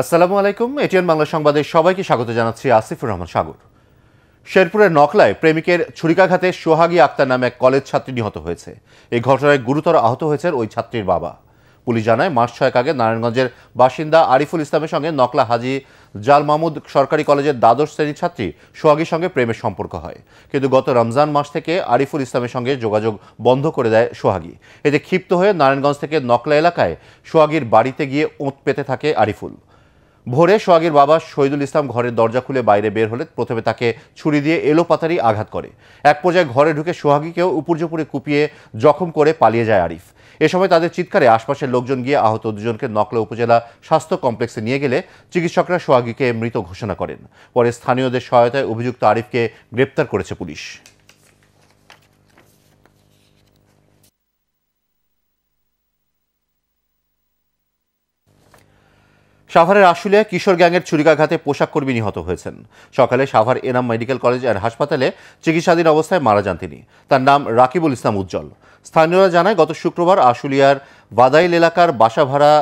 আসসালামু আলাইকুম এটিএন বাংলা সংবাদে সবাইকে স্বাগত জানাচ্ছি আসিফুর রহমান সাগর শেরপুরের নকলায় প্রেমিকের ছুরিকাঘাতে সোহাগী আক্তার নামে এক কলেজ ছাত্রী নিহত হয়েছে এই ঘটনায় গুরুতর আহত হয়েছে ওই ছাত্রীর বাবা পুলিশ জানায় মাস ছয়েক আগে নারায়ণগঞ্জের বাসিন্দা আরিফুল ইসলামের সঙ্গে নকলা হাজি জাল মাহমুদ সরকারি কলেজের দ্বাদশ শ্রেণীর ছাত্রী সোহাগীর সঙ্গে প্রেমের সম্পর্ক হয় কিন্তু গত রমজান মাস থেকে আরিফুল ইসলামের সঙ্গে যোগাযোগ বন্ধ করে দেয় সোহাগী এতে ক্ষিপ্ত হয়ে নারায়ণগঞ্জ থেকে নকলা এলাকায় সোহাগীর বাড়িতে গিয়ে ওঁত পেতে থাকে আরিফুল ভোরে সোহাগের বাবা শহীদুল ইসলাম ঘরের দরজা খুলে বাইরে বের হলে প্রথমে তাকে ছুরি দিয়ে এলোপাতারি আঘাত করে এক পর্যায়ে ঘরে ঢুকে সোহাগীকেও উপর্যপুরে কুপিয়ে জখম করে পালিয়ে যায় আরিফ এ সময় তাদের চিৎকারে আশপাশের লোকজন গিয়ে আহত দুজনকে নকলা উপজেলা স্বাস্থ্য কমপ্লেক্সে নিয়ে গেলে চিকিৎসকরা সোহাগীকে মৃত ঘোষণা করেন পরে স্থানীয়দের সহায়তায় অভিযুক্ত আরিফকে গ্রেপ্তার করেছে পুলিশ সাভারের আশুলিয়া কিশোর গ্যাংয়ের ছুরিকাঘাতে পোশাক কর্মী নিহত হয়েছেন সকালে Savar Enam medical college and হাসপাতালে চিকিৎসাধীন অবস্থায় মারা যান তিনি তার নাম রাকিবুল ইসলাম উজ্জ্বল স্থানীয়রা জানায় গত শুক্রবার আশুলিয়ার বাদাইল এলাকার বাসা ভাড়া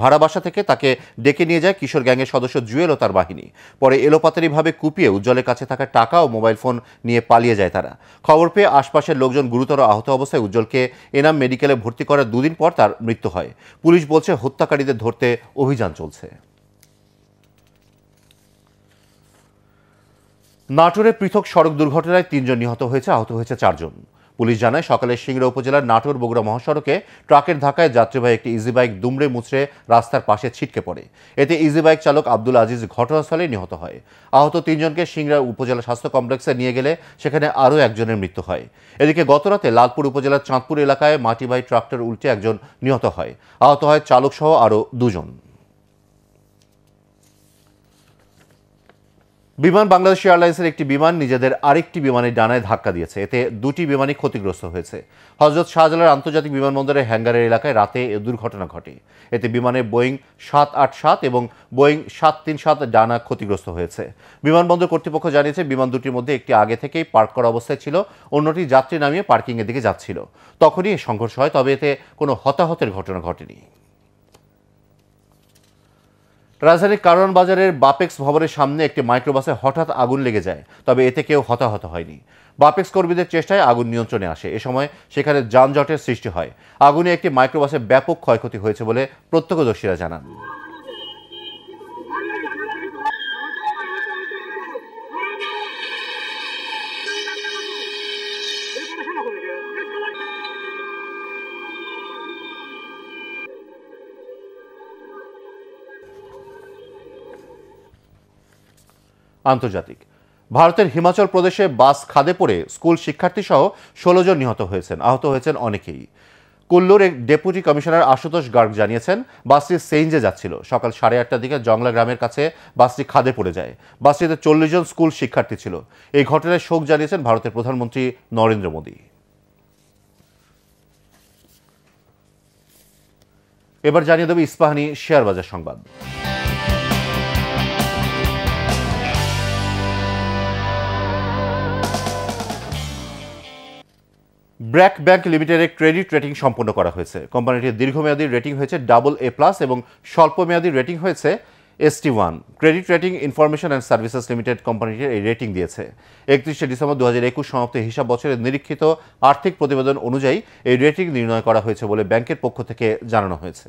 ভাড়া বাসা থেকে তাকে ডেকে নিয়ে যায় কিশোর গ্যাংয়ের সদস্য জুয়েল ও তার বাহিনী পরে এলোপাতারিভাবে কুপিয়ে উজ্জ্বলের কাছে থাকা টাকা ও মোবাইল ফোন নিয়ে পালিয়ে যায় তারা খবর পেয়ে আশপাশের লোকজন গুরুতর আহত অবস্থায় উজ্জ্বলকে এনাম মেডিকেলে ভর্তি করার দুদিন পর তার মৃত্যু হয় পুলিশ বলছে হত্যাকারীদের ধরতে অভিযান চলছে নাটোরে পৃথক সড়ক দুর্ঘটনায় তিনজন নিহত হয়েছে আহত হয়েছে চারজন পুলিশ জানায় সকালে সিংড়া উপজেলার নাটোর বগুড়া মহাসড়কে ট্রাকের ধাক্কায় যাত্রীবাহী একটি ইজি বাইক দুমড়ে মুচড়ে রাস্তার পাশে ছিটকে পড়ে এতে ইজি বাইক চালক আব্দুল আজিজ ঘটনাস্থলে নিহত হয় আহত তিনজনকে সিংড়া উপজেলা স্বাস্থ্য কমপ্লেক্সে নিয়ে গেলে সেখানে আরও একজনের মৃত্যু হয় এদিকে গতরাতে লালপুর উপজেলার চাঁদপুর এলাকায় মাটিবাহী ট্রাক্টর উল্টে একজন নিহত হয় আহত হয় চালকসহ আরও দুজন বিমান বাংলাদেশ এয়ারলাইন্সের একটি বিমান নিজেদের আরেকটি বিমানের ডানায় ধাক্কা দিয়েছে এতে দুটি বিমানই ক্ষতিগ্রস্ত হয়েছে হজরত শাহজালার আন্তর্জাতিক বিমানবন্দরের হ্যাঙ্গারের এলাকায় রাতে এ দুর্ঘটনা ঘটে এতে বিমানে বোয়িং সাত আট সাত এবং বোয়িং সাত তিন সাত ডানা ক্ষতিগ্রস্ত হয়েছে বিমানবন্দর কর্তৃপক্ষ জানিয়েছে বিমান দুটির মধ্যে একটি আগে থেকেই পার্ক করা অবস্থায় ছিল অন্যটি যাত্রী নামিয়ে পার্কিংয়ের দিকে যাচ্ছিল তখনই সংঘর্ষ হয় তবে এতে কোনো হতাহতের ঘটনা ঘটেনি রাজধানীর কারণ বাজারের বাপেক্স ভবনের সামনে একটি মাইক্রোবাসে হঠাৎ আগুন লেগে যায় তবে এতে কেউ হতাহত হয়নি বাপেক্স কর্মীদের চেষ্টায় আগুন নিয়ন্ত্রণে আসে এ সময় সেখানে যানজটের সৃষ্টি হয় আগুনে একটি মাইক্রোবাসে ব্যাপক ক্ষয়ক্ষতি হয়েছে বলে প্রত্যক্ষদর্শীরা জানান আন্তর্জাতিক ভারতের হিমাচল প্রদেশে বাস খাদে পড়ে স্কুল শিক্ষার্থীসহ ষোলো জন নিহত হয়েছেন আহত হয়েছেন অনেকেই কুল্লুর ডেপুটি কমিশনার আশুতোষ গার্গ জানিয়েছেন বাসটি সেইঞ্জে যাচ্ছিল সকাল সাড়ে আটটার দিকে জংলা গ্রামের কাছে বাসটি খাদে পড়ে যায় বাসটিতে চল্লিশ জন স্কুল শিক্ষার্থী ছিল এই ঘটনায় শোক জানিয়েছেন ভারতের প্রধানমন্ত্রী নরেন্দ্র মোদী এবার জানিয়ে দেবে ইস্পাহানি শেয়ার বাজার সংবাদ ব্র্যাক ব্যাংক লিমিটেডের ক্রেডিট রেটিং সম্পন্ন করা হয়েছে কোম্পানিটির দীর্ঘমেয়াদী রেটিং হয়েছে ডাবল এ প্লাস এবং স্বল্পমেয়াদী রেটিং হয়েছে ST one credit rating information and services limited কোম্পানিটির এই রেটিং দিয়েছে একত্রিশে ডিসেম্বর দু হাজার একুশ সমাপ্ত হিসাব বছরের নিরীক্ষিত আর্থিক প্রতিবেদন অনুযায়ী এই রেটিং নির্ণয় করা হয়েছে বলে ব্যাংকের পক্ষ থেকে জানানো হয়েছে